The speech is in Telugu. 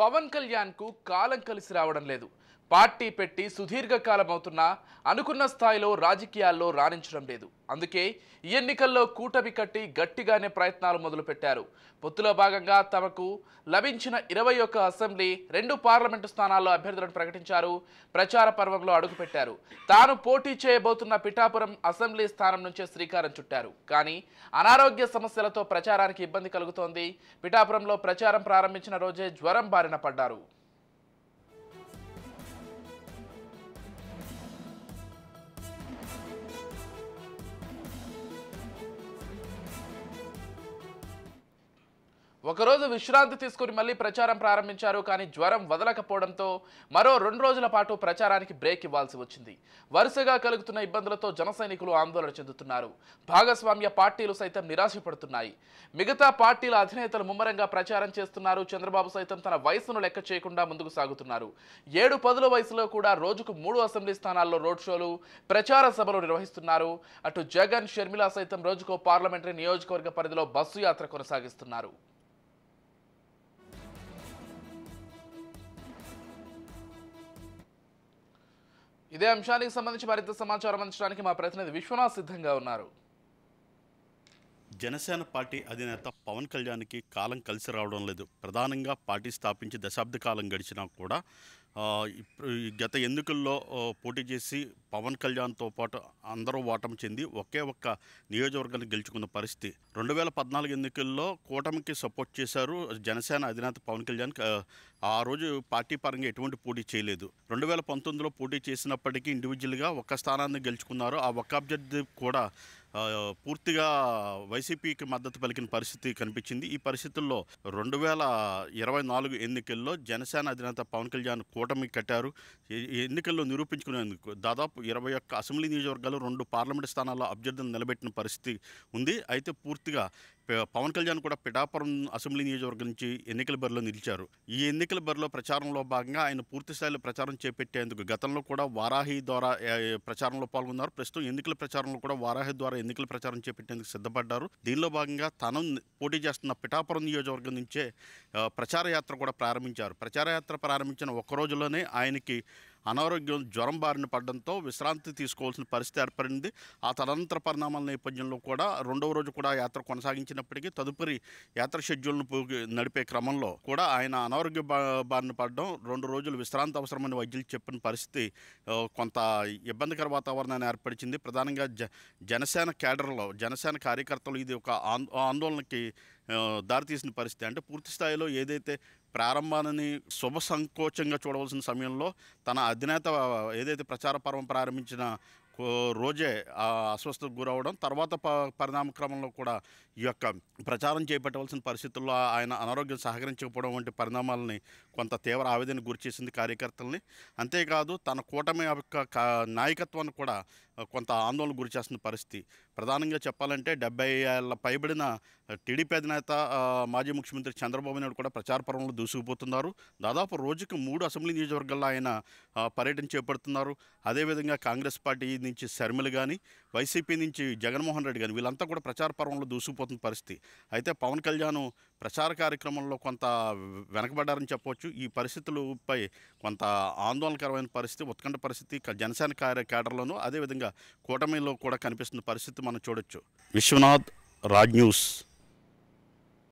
పవన్ కళ్యాణ్కు కాలం కలిసి రావడం లేదు పార్టీ పెట్టి సుదీర్ఘకాలం అవుతున్నా అనుకున్న స్థాయిలో రాజకీయాల్లో రాణించడం లేదు అందుకే ఈ ఎన్నికల్లో కూటమి కట్టి గట్టిగానే ప్రయత్నాలు మొదలుపెట్టారు పొత్తులో భాగంగా తమకు లభించిన ఇరవై ఒక్క అసెంబ్లీ రెండు పార్లమెంటు స్థానాల్లో అభ్యర్థులను ప్రకటించారు ప్రచార పర్వంలో అడుగుపెట్టారు తాను పోటీ చేయబోతున్న పిఠాపురం అసెంబ్లీ స్థానం నుంచే శ్రీకారం చుట్టారు కానీ అనారోగ్య సమస్యలతో ప్రచారానికి ఇబ్బంది కలుగుతోంది పిఠాపురంలో ప్రచారం ప్రారంభించిన రోజే జ్వరం బారిన పడ్డారు ఒకరోజు విశ్రాంతి తీసుకుని మళ్ళీ ప్రచారం ప్రారంభించారు కానీ జ్వరం వదలకపోవడంతో మరో రెండు రోజుల పాటు ప్రచారానికి బ్రేక్ ఇవ్వాల్సి వచ్చింది వరుసగా కలుగుతున్న ఇబ్బందులతో జనసైనికులు ఆందోళన చెందుతున్నారు భాగస్వామ్య పార్టీలు సైతం నిరాశపడుతున్నాయి మిగతా పార్టీల అధినేతలు ముమ్మరంగా ప్రచారం చేస్తున్నారు చంద్రబాబు సైతం తన వయసును లెక్క చేయకుండా ముందుకు సాగుతున్నారు ఏడు పదుల వయసులో కూడా రోజుకు మూడు అసెంబ్లీ స్థానాల్లో రోడ్ షోలు ప్రచార సభలు నిర్వహిస్తున్నారు అటు జగన్ షర్మిల సైతం రోజుకో పార్లమెంటరీ నియోజకవర్గ పరిధిలో బస్సు యాత్ర కొనసాగిస్తున్నారు ఇదే అంశానికి సంబంధించి మరింత సమాచారం అందించడానికి మా ప్రతినిధి విశ్వనాథ్ సిద్ధంగా ఉన్నారు జనసేన పార్టీ అధినేత పవన్ కళ్యాణ్కి కాలం కలిసి రావడం లేదు ప్రధానంగా పార్టీ స్థాపించి దశాబ్ద కాలం గడిచినా కూడా గత ఎన్నికల్లో పోటీ చేసి పవన్ కళ్యాణ్తో పాటు అందరూ ఓటమి చెంది ఒకే ఒక్క నియోజకవర్గాన్ని గెలుచుకున్న పరిస్థితి రెండు వేల పద్నాలుగు ఎన్నికల్లో కూటమికి సపోర్ట్ చేశారు జనసేన అధినేత పవన్ కళ్యాణ్ ఆ రోజు పార్టీ పరంగా ఎటువంటి పోటీ చేయలేదు రెండు వేల పంతొమ్మిదిలో పోటీ చేసినప్పటికీ ఇండివిజువల్గా ఒక్క స్థానాన్ని గెలుచుకున్నారు ఆ ఒక్క అభ్యర్థి కూడా పూర్తిగా వైసీపీకి మద్దతు పలికిన పరిస్థితి కనిపించింది ఈ పరిస్థితుల్లో రెండు వేల ఇరవై నాలుగు ఎన్నికల్లో జనసేన అధినేత పవన్ కళ్యాణ్ కూటమి కట్టారు ఎన్నికల్లో నిరూపించుకునేందుకు దాదాపు ఇరవై ఒక్క అసెంబ్లీ నియోజకవర్గాలు రెండు పార్లమెంటు స్థానాల్లో అభ్యర్థులను నిలబెట్టిన పరిస్థితి ఉంది అయితే పూర్తిగా పవన్ కళ్యాణ్ కూడా పిఠాపురం అసెంబ్లీ నియోజకవర్గం నుంచి ఎన్నికల బరిలో నిలిచారు ఈ ఎన్నికల బరిలో ప్రచారంలో భాగంగా ఆయన పూర్తిస్థాయిలో ప్రచారం చేపట్టేందుకు గతంలో కూడా వారాహి ద్వారా ప్రచారంలో పాల్గొన్నారు ప్రస్తుతం ఎన్నికల ప్రచారంలో కూడా వారాహి ద్వారా ఎన్నికల ప్రచారం చేపట్టేందుకు సిద్ధపడ్డారు దీనిలో భాగంగా తను పోటీ చేస్తున్న పిఠాపురం నియోజకవర్గం నుంచే ప్రచారయాత్ర కూడా ప్రారంభించారు ప్రచారయాత్ర ప్రారంభించిన ఒక్క రోజులోనే ఆయనకి అనారోగ్యం జ్వరం బారిన పడడంతో విశ్రాంతి తీసుకోవాల్సిన పరిస్థితి ఏర్పడింది ఆ తదనంతర పరిణామాల నేపథ్యంలో కూడా రెండవ రోజు కూడా యాత్ర కొనసాగించినప్పటికీ తదుపరి యాత్ర షెడ్యూల్ను నడిపే క్రమంలో కూడా ఆయన అనారోగ్య బారిన పడడం రెండు రోజులు విశ్రాంతి అవసరమని వైద్యులు చెప్పిన పరిస్థితి కొంత ఇబ్బందికర వాతావరణాన్ని ఏర్పరిచింది ప్రధానంగా జనసేన కేడర్లో జనసేన కార్యకర్తలు ఇది ఒక ఆందోళనకి దారితీసిన పరిస్థితి అంటే పూర్తి స్థాయిలో ఏదైతే ప్రారంభాన్ని శుభ సంకోచంగా చూడవలసిన సమయంలో తన అధినేత ఏదైతే ప్రచార పర్వం ప్రారంభించిన రోజే అస్వస్థతకు గురవడం తర్వాత ప పరిణామక్రమంలో కూడా ఈ యొక్క ప్రచారం చేపట్టవలసిన పరిస్థితుల్లో ఆయన అనారోగ్యం సహకరించకపోవడం వంటి పరిణామాలని కొంత తీవ్ర ఆవేదన గురిచేసింది కార్యకర్తల్ని అంతేకాదు తన కూటమి యొక్క నాయకత్వాన్ని కూడా కొంత ఆందోళన గురిచేస్తున్న పరిస్థితి ప్రధానంగా చెప్పాలంటే డెబ్బై ఏళ్ళ పైబడిన టీడీపీ అధినేత మాజీ ముఖ్యమంత్రి చంద్రబాబు నాయుడు కూడా ప్రచార పర్వంలో దూసుకుపోతున్నారు దాదాపు రోజుకు మూడు అసెంబ్లీ నియోజకవర్గాల్లో ఆయన పర్యటన చేపడుతున్నారు అదేవిధంగా కాంగ్రెస్ పార్టీ నుంచి శర్మిల కానీ వైసీపీ నుంచి జగన్మోహన్ రెడ్డి కానీ వీళ్ళంతా కూడా ప్రచార పర్వంలో దూసుకుపోతున్న పరిస్థితి అయితే పవన్ కళ్యాణ్ ప్రచార కార్యక్రమంలో కొంత వెనకబడ్డారని చెప్పవచ్చు ఈ పరిస్థితులపై కొంత ఆందోళనకరమైన పరిస్థితి ఉత్కంఠ పరిస్థితి జనసేన కార్య కేడర్లోనూ అదేవిధంగా కూటమిలో కూడా కనిపిస్తున్న పరిస్థితి మనం చూడొచ్చు విశ్వనాథ్ రాజ్ న్యూస్